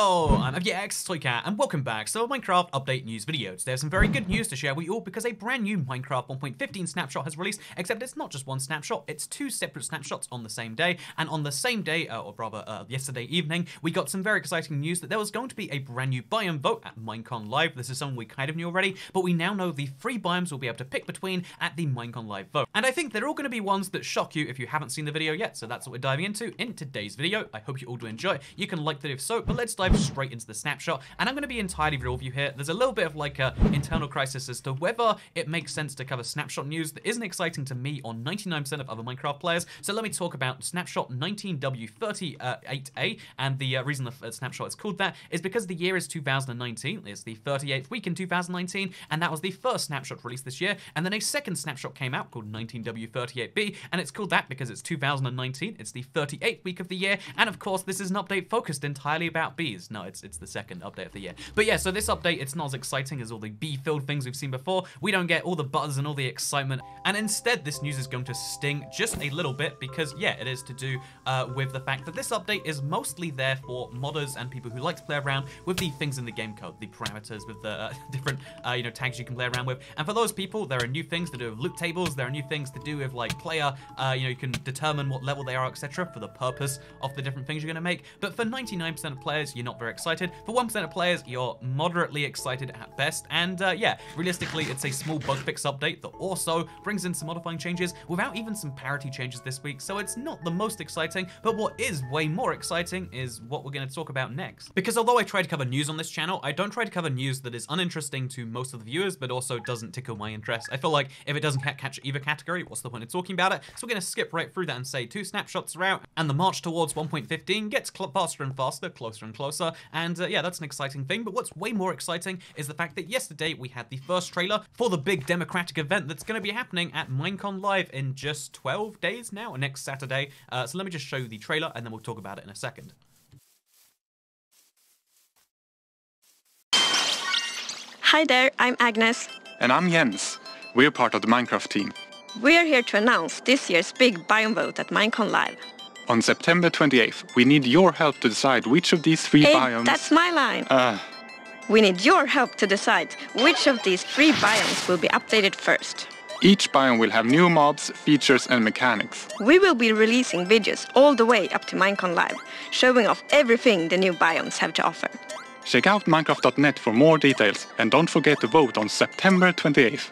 Hello, I'm MGX Toycat, and welcome back to a Minecraft update news video. Today I have some very good news to share with you all because a brand new Minecraft 1.15 snapshot has released, except it's not just one snapshot, it's two separate snapshots on the same day. And on the same day, uh, or rather uh, yesterday evening, we got some very exciting news that there was going to be a brand new biome vote at Minecon Live. This is something we kind of knew already, but we now know the three biomes we'll be able to pick between at the Minecon Live vote. And I think they're all going to be ones that shock you if you haven't seen the video yet, so that's what we're diving into in today's video. I hope you all do enjoy. You can like that if so, but let's dive dive straight into the snapshot, and I'm going to be entirely real with you here. There's a little bit of like a internal crisis as to whether it makes sense to cover snapshot news that isn't exciting to me or 99% of other Minecraft players. So let me talk about snapshot 19W38A, and the uh, reason the uh, snapshot is called that is because the year is 2019. It's the 38th week in 2019, and that was the first snapshot released this year. And then a second snapshot came out called 19W38B, and it's called that because it's 2019. It's the 38th week of the year, and of course, this is an update focused entirely about B please. No, it's it's the second update of the year. But yeah, so this update, it's not as exciting as all the B-filled things we've seen before. We don't get all the buzz and all the excitement. And instead, this news is going to sting just a little bit because, yeah, it is to do uh, with the fact that this update is mostly there for modders and people who like to play around with the things in the game code, the parameters with the uh, different, uh, you know, tags you can play around with. And for those people, there are new things to do with loop tables. There are new things to do with, like, player, uh, you know, you can determine what level they are, etc. for the purpose of the different things you're going to make. But for 99% of players, you're not very excited. For 1% of players, you're moderately excited at best. And uh, yeah, realistically, it's a small bug fix update that also brings in some modifying changes without even some parity changes this week. So it's not the most exciting, but what is way more exciting is what we're going to talk about next. Because although I try to cover news on this channel, I don't try to cover news that is uninteresting to most of the viewers, but also doesn't tickle my interest. I feel like if it doesn't catch either category, what's the point of talking about it? So we're going to skip right through that and say two snapshots are out, and the march towards 1.15 gets faster and faster, closer and closer closer. And uh, yeah, that's an exciting thing. But what's way more exciting is the fact that yesterday we had the first trailer for the big democratic event that's going to be happening at Minecon Live in just 12 days now, next Saturday. Uh, so let me just show you the trailer and then we'll talk about it in a second. Hi there, I'm Agnes. And I'm Jens. We're part of the Minecraft team. We're here to announce this year's big biome vote at Minecon Live. On September 28th, we need your help to decide which of these three hey, biomes. That's my line. Uh, we need your help to decide which of these three biomes will be updated first. Each biome will have new mobs, features and mechanics. We will be releasing videos all the way up to Minecon Live, showing off everything the new biomes have to offer. Check out minecraft.net for more details and don't forget to vote on September 28th.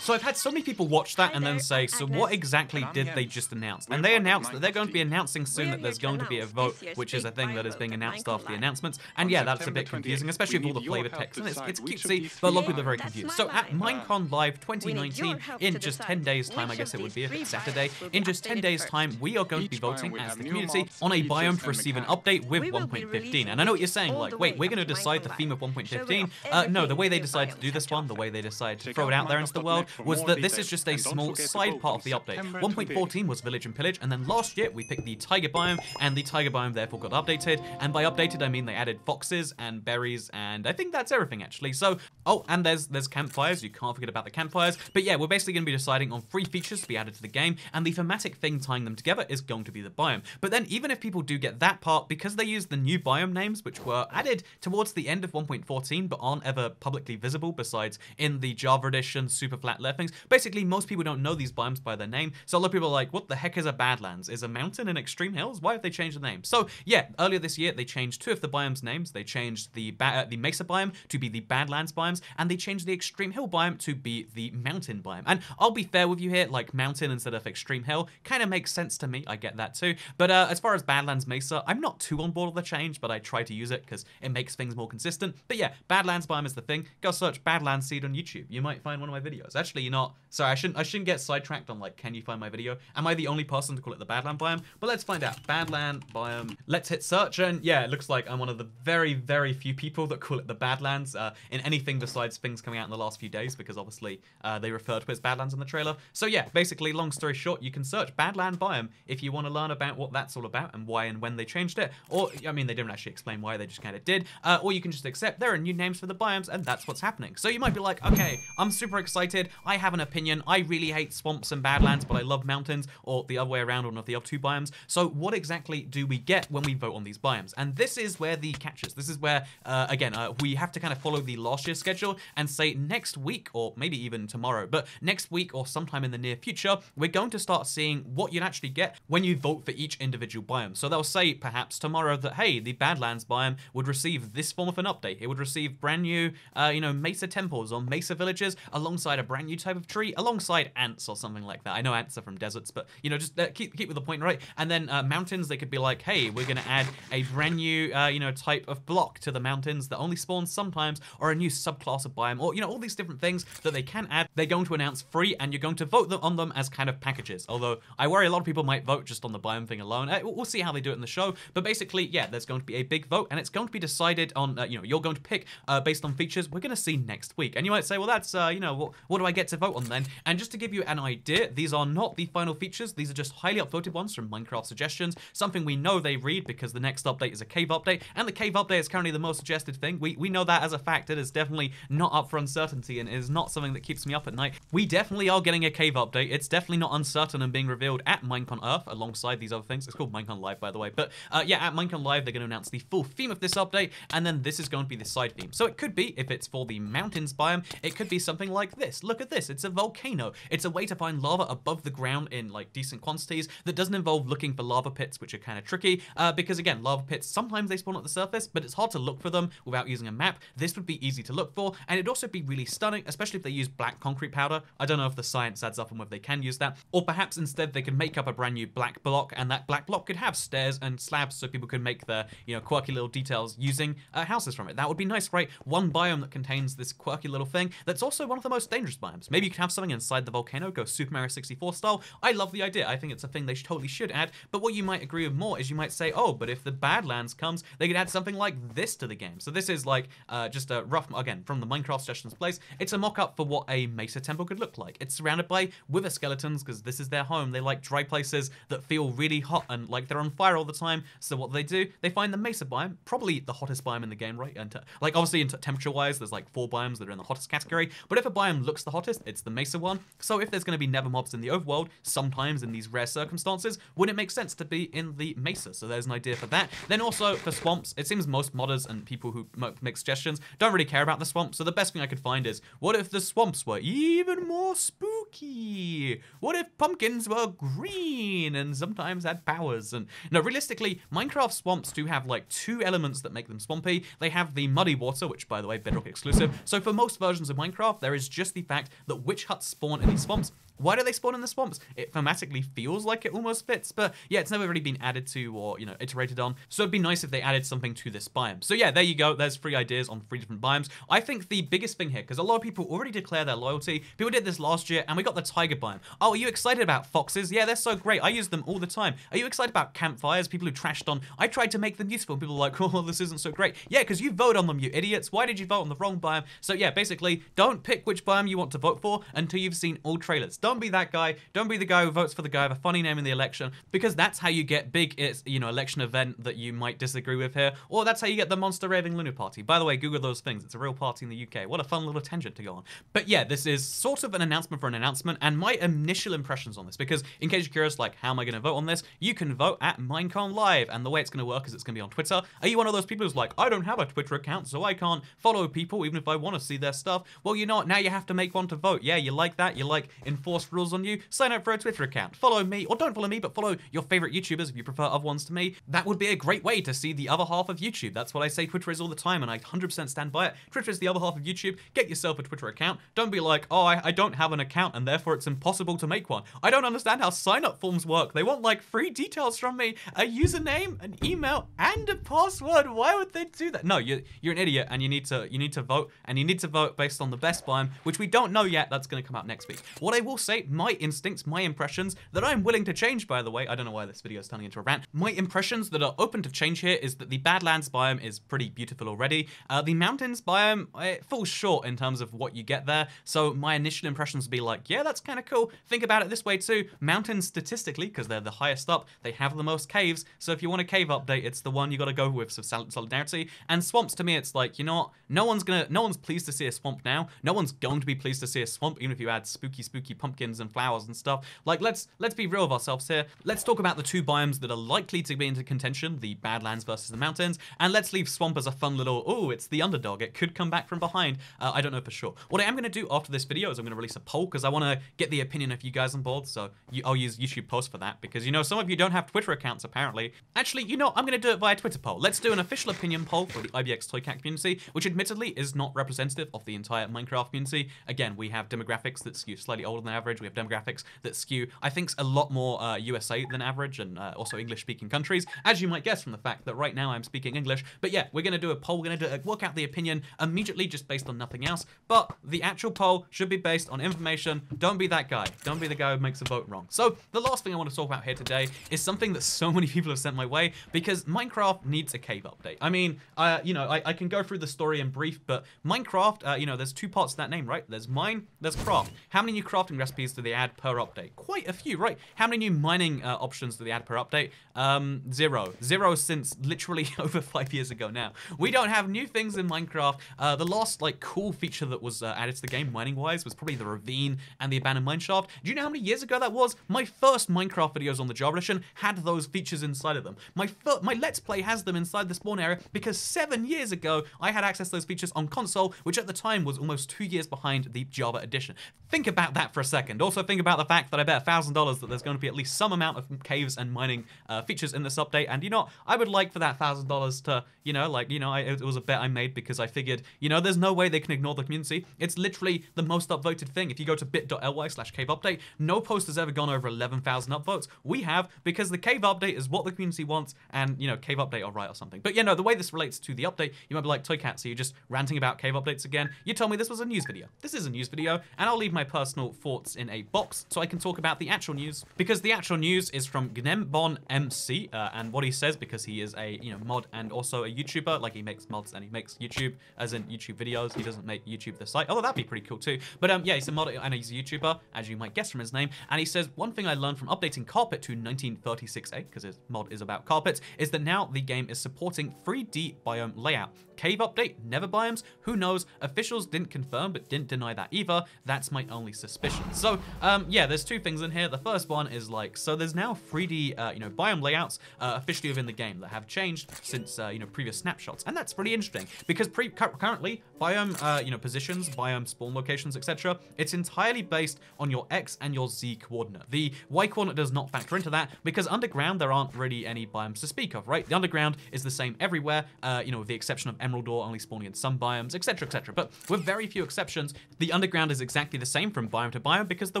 So I've had so many people watch that and then say, so what exactly did they just announce? And they announced that they're going to be announcing soon that there's going to be a vote, which is a thing that is being announced after the announcements. And yeah, that's a bit confusing, especially with all the flavor text. And it's, it's cutesy, but a lot of people are very confused. So at Minecon Live 2019, in just 10 days' time, I guess it would be if it's Saturday, in just 10 days' time, we are going to be voting as the community on a biome to receive an update with 1.15. And I know what you're saying, like, wait, we're going to decide the theme of 1.15. Uh, no, the way they decide to do this one, the way they decide to throw it out there into the world, was that this is just a small side part of the update. 1.14 was Village and Pillage, and then last year we picked the Tiger Biome, and the Tiger Biome therefore got updated. And by updated, I mean they added foxes and berries, and I think that's everything actually. So, oh, and there's there's campfires. You can't forget about the campfires. But yeah, we're basically going to be deciding on three features to be added to the game, and the thematic thing tying them together is going to be the biome. But then even if people do get that part, because they use the new biome names, which were added towards the end of 1.14, but aren't ever publicly visible besides in the Java edition, Superflat left Basically, most people don't know these biomes by their name, so a lot of people are like, what the heck is a Badlands? Is a mountain in extreme hills? Why have they changed the name? So yeah, earlier this year, they changed two of the biomes names. They changed the uh, the Mesa biome to be the Badlands biomes, and they changed the extreme hill biome to be the mountain biome. And I'll be fair with you here, like mountain instead of extreme hill kind of makes sense to me. I get that too. But uh, as far as Badlands Mesa, I'm not too on board with the change, but I try to use it because it makes things more consistent. But yeah, Badlands biome is the thing. Go search Badlands seed on YouTube. You might find one of my videos. Actually, actually not. Sorry, I shouldn't. I shouldn't get sidetracked on like, can you find my video? Am I the only person to call it the Badland biome? But let's find out. Badland biome. Let's hit search, and yeah, it looks like I'm one of the very, very few people that call it the Badlands uh, in anything besides things coming out in the last few days, because obviously uh, they refer to it as Badlands in the trailer. So yeah, basically, long story short, you can search Badland biome if you want to learn about what that's all about and why and when they changed it. Or I mean, they didn't actually explain why. They just kind of did. Uh, or you can just accept there are new names for the biomes, and that's what's happening. So you might be like, okay, I'm super excited. I have an opinion. I really hate swamps and badlands, but I love mountains, or the other way around, one of the other two biomes. So what exactly do we get when we vote on these biomes? And this is where the catch is. This is where, uh, again, uh, we have to kind of follow the last year's schedule and say next week, or maybe even tomorrow, but next week or sometime in the near future, we're going to start seeing what you'd actually get when you vote for each individual biome. So they'll say perhaps tomorrow that, hey, the Badlands biome would receive this form of an update. It would receive brand new, uh, you know, Mesa temples or Mesa villages alongside a brand new new type of tree alongside ants or something like that. I know ants are from deserts, but you know, just uh, keep keep with the point right. And then uh, mountains, they could be like, hey, we're gonna add a brand new uh, you know type of block to the mountains that only spawns sometimes, or a new subclass of biome, or you know all these different things that they can add. They're going to announce free, and you're going to vote them on them as kind of packages. Although I worry a lot of people might vote just on the biome thing alone. Uh, we'll see how they do it in the show. But basically, yeah, there's going to be a big vote, and it's going to be decided on uh, you know you're going to pick uh, based on features we're going to see next week. And you might say, well, that's you know what, what do I get? get to vote on then. And just to give you an idea, these are not the final features. These are just highly upvoted ones from Minecraft suggestions, something we know they read because the next update is a cave update. And the cave update is currently the most suggested thing. We, we know that as a fact. It is definitely not up for uncertainty and is not something that keeps me up at night. We definitely are getting a cave update. It's definitely not uncertain and being revealed at Minecon Earth alongside these other things. It's called Minecon Live, by the way. But uh, yeah, at Minecon Live, they're going to announce the full theme of this update. And then this is going to be the side theme. So it could be, if it's for the mountains biome, it could be something like this. Look at this. It's a volcano. It's a way to find lava above the ground in like decent quantities that doesn't involve looking for lava pits, which are kind of tricky uh, because again, lava pits, sometimes they spawn at the surface, but it's hard to look for them without using a map. This would be easy to look for and it'd also be really stunning, especially if they use black concrete powder. I don't know if the science adds up and whether they can use that, or perhaps instead they could make up a brand new black block and that black block could have stairs and slabs so people could make their, you know, quirky little details using uh, houses from it. That would be nice, right? One biome that contains this quirky little thing that's also one of the most dangerous biomes items. Maybe you can have something inside the volcano, go Super Mario 64 style. I love the idea. I think it's a thing they totally should add. But what you might agree with more is you might say, oh, but if the Badlands comes, they could add something like this to the game. So this is like uh, just a rough, again, from the Minecraft suggestions place. It's a mock-up for what a Mesa Temple could look like. It's surrounded by wither skeletons because this is their home. They like dry places that feel really hot and like they're on fire all the time. So what do they do? They find the Mesa biome, probably the hottest biome in the game, right? And uh, like obviously in temperature-wise, there's like four biomes that are in the hottest category. But if a biome looks the hottest, artist, it's the Mesa one. So if there's going to be never mobs in the overworld, sometimes in these rare circumstances, would it make sense to be in the Mesa? So there's an idea for that. Then also for swamps, it seems most modders and people who make suggestions don't really care about the swamps. So the best thing I could find is, what if the swamps were even more spooky? What if pumpkins were green and sometimes had powers? And no, realistically, Minecraft swamps do have like two elements that make them swampy. They have the muddy water, which by the way, Bedrock exclusive. So for most versions of Minecraft, there is just the fact that witch huts spawn in these swamps why do they spawn in the swamps? It thematically feels like it almost fits, but yeah, it's never really been added to or, you know, iterated on. So it'd be nice if they added something to this biome. So yeah, there you go. There's three ideas on three different biomes. I think the biggest thing here, because a lot of people already declare their loyalty. People did this last year and we got the tiger biome. Oh, are you excited about foxes? Yeah, they're so great. I use them all the time. Are you excited about campfires? People who trashed on. I tried to make them useful. People were like, oh, this isn't so great. Yeah, because you vote on them, you idiots. Why did you vote on the wrong biome? So yeah, basically, don't pick which biome you want to vote for until you've seen all trailers. Don't be that guy. Don't be the guy who votes for the guy with a funny name in the election because that's how you get big, it's, you know, election event that you might disagree with here. Or that's how you get the monster raving Luna party. By the way, Google those things. It's a real party in the UK. What a fun little tangent to go on. But yeah, this is sort of an announcement for an announcement and my initial impressions on this because in case you're curious, like, how am I going to vote on this? You can vote at Minecon Live and the way it's going to work is it's going to be on Twitter. Are you one of those people who's like, I don't have a Twitter account, so I can't follow people even if I want to see their stuff? Well, you know what? Now you have to make one to vote. Yeah, you like that. You like inform enforce rules on you, sign up for a Twitter account, follow me, or don't follow me, but follow your favorite YouTubers if you prefer other ones to me. That would be a great way to see the other half of YouTube. That's what I say Twitter is all the time, and I 100% stand by it. Twitter is the other half of YouTube. Get yourself a Twitter account. Don't be like, oh, I, I don't have an account, and therefore it's impossible to make one. I don't understand how sign up forms work. They want like free details from me, a username, an email, and a password. Why would they do that? No, you're, you're an idiot, and you need to you need to vote, and you need to vote based on the best biome, which we don't know yet. That's going to come out next week. What I will say my instincts, my impressions that I'm willing to change, by the way. I don't know why this video is turning into a rant. My impressions that are open to change here is that the Badlands biome is pretty beautiful already. Uh, the mountains biome, it eh, falls short in terms of what you get there. So my initial impressions would be like, yeah, that's kind of cool. Think about it this way too. Mountains statistically, because they're the highest up, they have the most caves. So if you want a cave update, it's the one you got to go with, so solidarity. And swamps to me, it's like, you know what? No one's gonna, no one's pleased to see a swamp now. No one's going to be pleased to see a swamp, even if you add spooky, spooky pump pumpkins and flowers and stuff. Like, let's let's be real with ourselves here. Let's talk about the two biomes that are likely to be into contention, the Badlands versus the mountains, and let's leave Swamp as a fun little, oh, it's the underdog. It could come back from behind. Uh, I don't know for sure. What I am going to do after this video is I'm going to release a poll because I want to get the opinion of you guys on board. So you, I'll use YouTube posts for that because, you know, some of you don't have Twitter accounts apparently. Actually, you know, I'm going to do it via Twitter poll. Let's do an official opinion poll for the IBX Toy Cat community, which admittedly is not representative of the entire Minecraft community. Again, we have demographics that skew slightly older than average average, we have demographics that skew, I think, a lot more uh, USA than average and uh, also English-speaking countries, as you might guess from the fact that right now I'm speaking English. But yeah, we're going to do a poll. We're going to uh, work out the opinion immediately just based on nothing else. But the actual poll should be based on information. Don't be that guy. Don't be the guy who makes a vote wrong. So the last thing I want to talk about here today is something that so many people have sent my way because Minecraft needs a cave update. I mean, uh, you know, I, I, can go through the story in brief, but Minecraft, uh, you know, there's two parts to that name, right? There's mine, there's craft. How many new crafting recipes recipes do they add per update? Quite a few, right? How many new mining uh, options do they add per update? Um, zero. Zero since literally over five years ago now. We don't have new things in Minecraft. Uh, the last like cool feature that was uh, added to the game mining-wise was probably the ravine and the abandoned mineshaft. Do you know how many years ago that was? My first Minecraft videos on the Java Edition had those features inside of them. My, my Let's Play has them inside the spawn area because seven years ago I had access to those features on console, which at the time was almost two years behind the Java Edition. Think about that for a second second. Also think about the fact that I bet $1,000 that there's going to be at least some amount of caves and mining uh, features in this update. And you know, I would like for that $1,000 to, you know, like, you know, I, it was a bet I made because I figured, you know, there's no way they can ignore the community. It's literally the most upvoted thing. If you go to bit.ly slash cave update, no post has ever gone over 11,000 upvotes. We have because the cave update is what the community wants and, you know, cave update all right or something. But you know the way this relates to the update, you might be like, Toy Cat, so you're just ranting about cave updates again. You told me this was a news video. This is a news video, and I'll leave my personal thoughts in a box, so I can talk about the actual news. Because the actual news is from Gnembon MC, uh, and what he says, because he is a you know mod and also a YouTuber, like he makes mods and he makes YouTube, as in YouTube videos. He doesn't make YouTube the site, although that'd be pretty cool too. But um, yeah, he's a mod and he's a YouTuber, as you might guess from his name. And he says, one thing I learned from updating Carpet to 1936A, because his mod is about carpets, is that now the game is supporting 3D biome layout. Cave update, never biomes, who knows? Officials didn't confirm but didn't deny that either. That's my only suspicion. So, um, yeah, there's two things in here. The first one is like, so there's now 3D, uh, you know, biome layouts uh, officially within the game that have changed since, uh, you know, previous snapshots. And that's pretty interesting because pre currently biome, uh, you know, positions, biome spawn locations, etc. It's entirely based on your X and your Z coordinate. The Y coordinate does not factor into that because underground, there aren't really any biomes to speak of, right? The underground is the same everywhere, uh, you know, with the exception of Emerald Ore only spawning in some biomes, etc., etc. But with very few exceptions, the underground is exactly the same from biome to biome down because the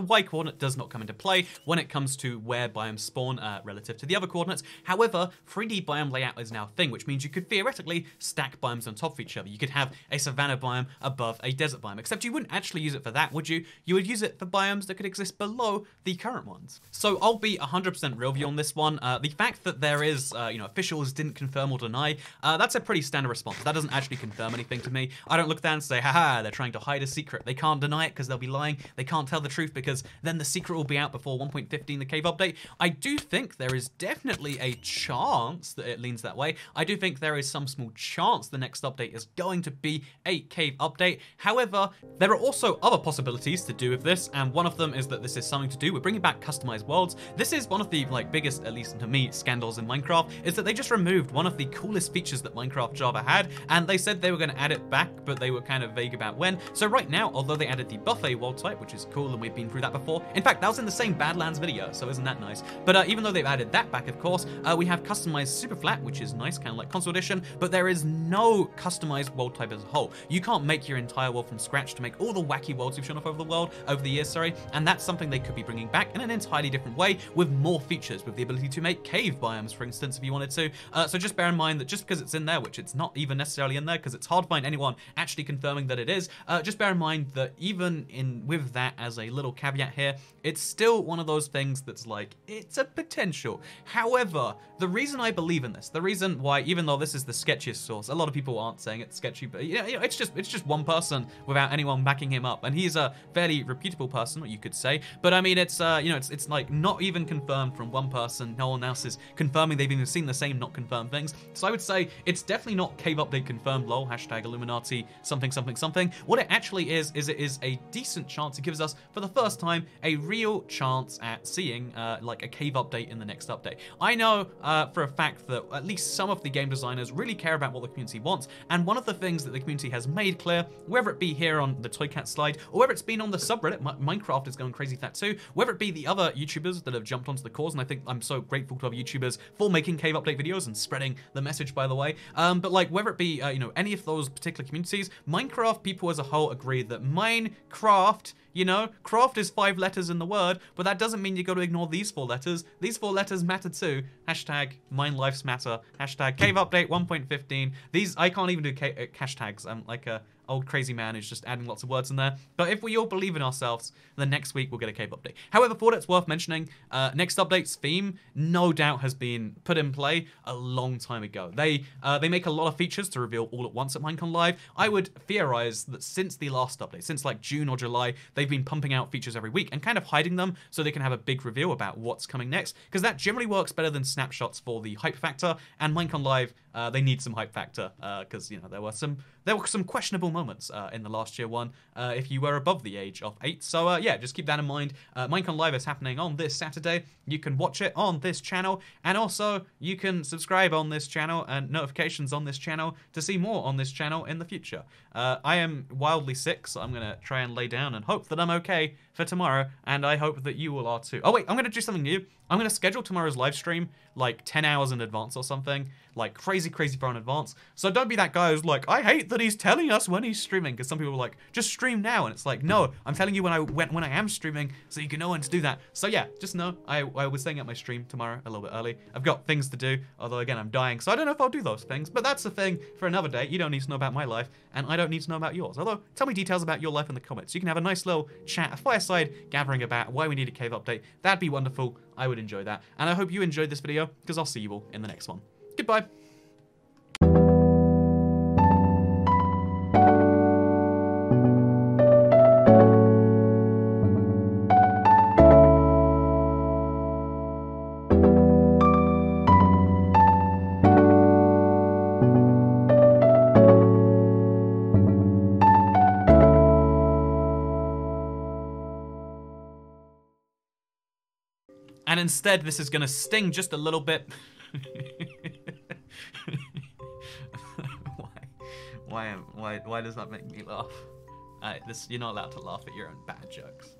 Y coordinate does not come into play when it comes to where biomes spawn uh, relative to the other coordinates. However, 3D biome layout is now a thing, which means you could theoretically stack biomes on top of each other. You could have a savanna biome above a desert biome, except you wouldn't actually use it for that, would you? You would use it for biomes that could exist below the current ones. So I'll be 100% real view on this one. Uh, the fact that there is, uh, you know, officials didn't confirm or deny, uh, that's a pretty standard response. That doesn't actually confirm anything to me. I don't look at that and say, haha, they're trying to hide a secret. They can't deny it because they'll be lying. They can't tell the truth because then the secret will be out before 1.15, the cave update. I do think there is definitely a chance that it leans that way. I do think there is some small chance the next update is going to be a cave update. However, there are also other possibilities to do with this, and one of them is that this is something to do. with bringing back customized worlds. This is one of the like biggest, at least to me, scandals in Minecraft, is that they just removed one of the coolest features that Minecraft Java had, and they said they were going to add it back, but they were kind of vague about when. So right now, although they added the buffet world type, which is cool and We've been through that before. In fact, that was in the same Badlands video, so isn't that nice? But uh, even though they've added that back, of course, uh, we have customized super flat, which is nice, kind of like console edition, but there is no customized world type as a whole. You can't make your entire world from scratch to make all the wacky worlds you've shown off over the world, over the years, sorry, and that's something they could be bringing back in an entirely different way with more features, with the ability to make cave biomes, for instance, if you wanted to. Uh, so just bear in mind that just because it's in there, which it's not even necessarily in there, because it's hard to find anyone actually confirming that it is, uh, just bear in mind that even in with that as a little caveat here. It's still one of those things that's like, it's a potential. However, the reason I believe in this, the reason why, even though this is the sketchiest source, a lot of people aren't saying it's sketchy, but you know, it's just it's just one person without anyone backing him up, and he's a fairly reputable person, you could say. But I mean, it's uh, you know, it's it's like not even confirmed from one person. No one else is confirming they've even seen the same not confirmed things. So I would say it's definitely not cave update confirmed. Lol. Hashtag Illuminati. Something something something. What it actually is is it is a decent chance it gives us for the first time, a real chance at seeing uh, like a cave update in the next update. I know uh, for a fact that at least some of the game designers really care about what the community wants, and one of the things that the community has made clear, whether it be here on the Toy Cat slide, or whether it's been on the subreddit, Minecraft is going crazy for that too, whether it be the other YouTubers that have jumped onto the cause, and I think I'm so grateful to other YouTubers for making cave update videos and spreading the message, by the way, um, but like whether it be, uh, you know, any of those particular communities, Minecraft people as a whole agree that Minecraft you know, craft is five letters in the word, but that doesn't mean you got to ignore these four letters. These four letters matter too. Hashtag mine lives matter. Hashtag cave update 1.15. These I can't even do ca uh, hashtags. I'm like a old crazy man who's just adding lots of words in there. But if we all believe in ourselves, then next week we'll get a Cape update. However, for it's worth mentioning, uh, next update's theme no doubt has been put in play a long time ago. They uh, they make a lot of features to reveal all at once at Minecon Live. I would theorize that since the last update, since like June or July, they've been pumping out features every week and kind of hiding them so they can have a big reveal about what's coming next. Because that generally works better than snapshots for the hype factor. And Minecon Live, uh, they need some hype factor because uh, you know there were some there were some questionable moments Moments uh, in the last year one uh, if you were above the age of eight. So uh, yeah, just keep that in mind. Uh, Minecon Live is happening on this Saturday. You can watch it on this channel, and also you can subscribe on this channel and notifications on this channel to see more on this channel in the future. Uh, I am wildly sick, so I'm gonna try and lay down and hope that I'm okay for tomorrow, and I hope that you all are too. Oh wait, I'm gonna do something new. I'm gonna schedule tomorrow's live stream like 10 hours in advance or something, like crazy, crazy far in advance. So don't be that guy who's like, I hate that he's telling us when he's streaming, because some people are like, just stream now, and it's like, no, I'm telling you when I when, when I am streaming, so you can know when to do that. So yeah, just know I, I was setting up my stream tomorrow a little bit early. I've got things to do, although again, I'm dying, so I don't know if I'll do those things, but that's the thing for another day. You don't need to know about my life, and I don't need to know about yours. Although, tell me details about your life in the comments. You can have a nice little chat, a fire side gathering about why we need a cave update. That'd be wonderful. I would enjoy that. And I hope you enjoyed this video because I'll see you all in the next one. Goodbye. instead this is gonna sting just a little bit. why, why, why, why does that make me laugh? Uh, this, you're not allowed to laugh at your own bad jokes.